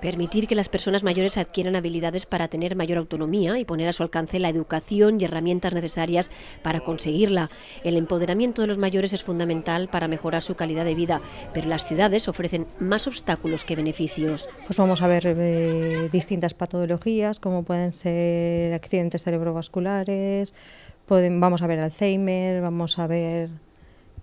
Permitir que las personas mayores adquieran habilidades para tener mayor autonomía y poner a su alcance la educación y herramientas necesarias para conseguirla. El empoderamiento de los mayores es fundamental para mejorar su calidad de vida, pero las ciudades ofrecen más obstáculos que beneficios. Pues vamos a ver eh, distintas patologías, como pueden ser accidentes cerebrovasculares, pueden, vamos a ver Alzheimer, vamos a ver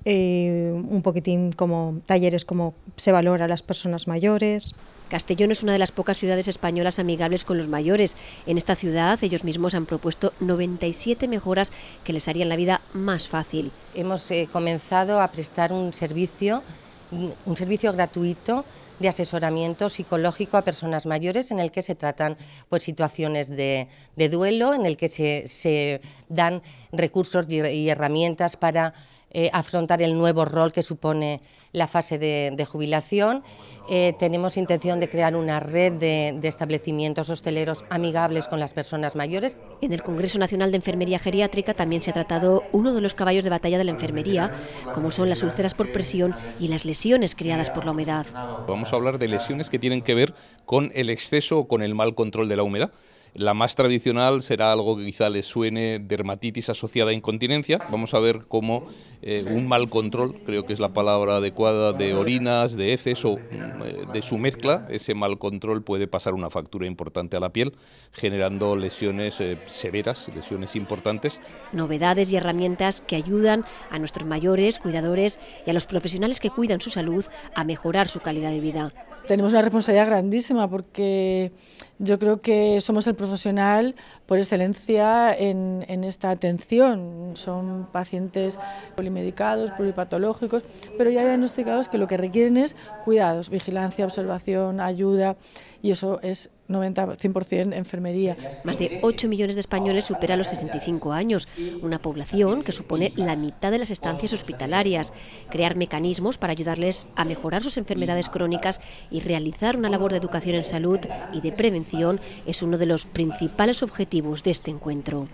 eh, un poquitín como talleres como se valora a las personas mayores. Castellón es una de las pocas ciudades españolas amigables con los mayores. En esta ciudad ellos mismos han propuesto 97 mejoras que les harían la vida más fácil. Hemos eh, comenzado a prestar un servicio, mm, un servicio gratuito de asesoramiento psicológico a personas mayores en el que se tratan pues, situaciones de, duelo, en el que se, se dan recursos y herramientas para eh, afrontar el nuevo rol que supone la fase de, jubilación. Eh, tenemos intención de crear una red de, de, establecimientos hosteleros amigables con las personas mayores. En el Congreso Nacional de Enfermería Geriátrica también se ha tratado uno de los caballos de batalla de la enfermería, como son las úlceras por presión y las lesiones creadas por la humedad. Vamos a hablar de lesiones que tienen que ver con el exceso o con el mal control de la humedad. La más tradicional será algo que quizá les suene dermatitis asociada a incontinencia. Vamos a ver cómo eh, un mal control, creo que es la palabra adecuada, de orinas, de heces o mm, de su mezcla. Ese mal control puede pasar una factura importante a la piel, generando lesiones eh, severas, lesiones importantes. Novedades y herramientas que ayudan a nuestros mayores, cuidadores y a los profesionales que cuidan su salud a mejorar su calidad de vida. Tenemos una responsabilidad grandísima porque yo creo que somos el profesional por excelencia en, en esta atención. Son pacientes medicados, polipatológicos pero ya diagnosticados que lo que requieren es cuidados, vigilancia, observación, ayuda, y eso es 90, 100% enfermería. Más de 8 millones de españoles superan los 65 años, una población que supone la mitad de las estancias hospitalarias. Crear mecanismos para ayudarles a mejorar sus enfermedades crónicas y realizar una labor de educación en salud y de prevención es uno de los principales objetivos de este encuentro.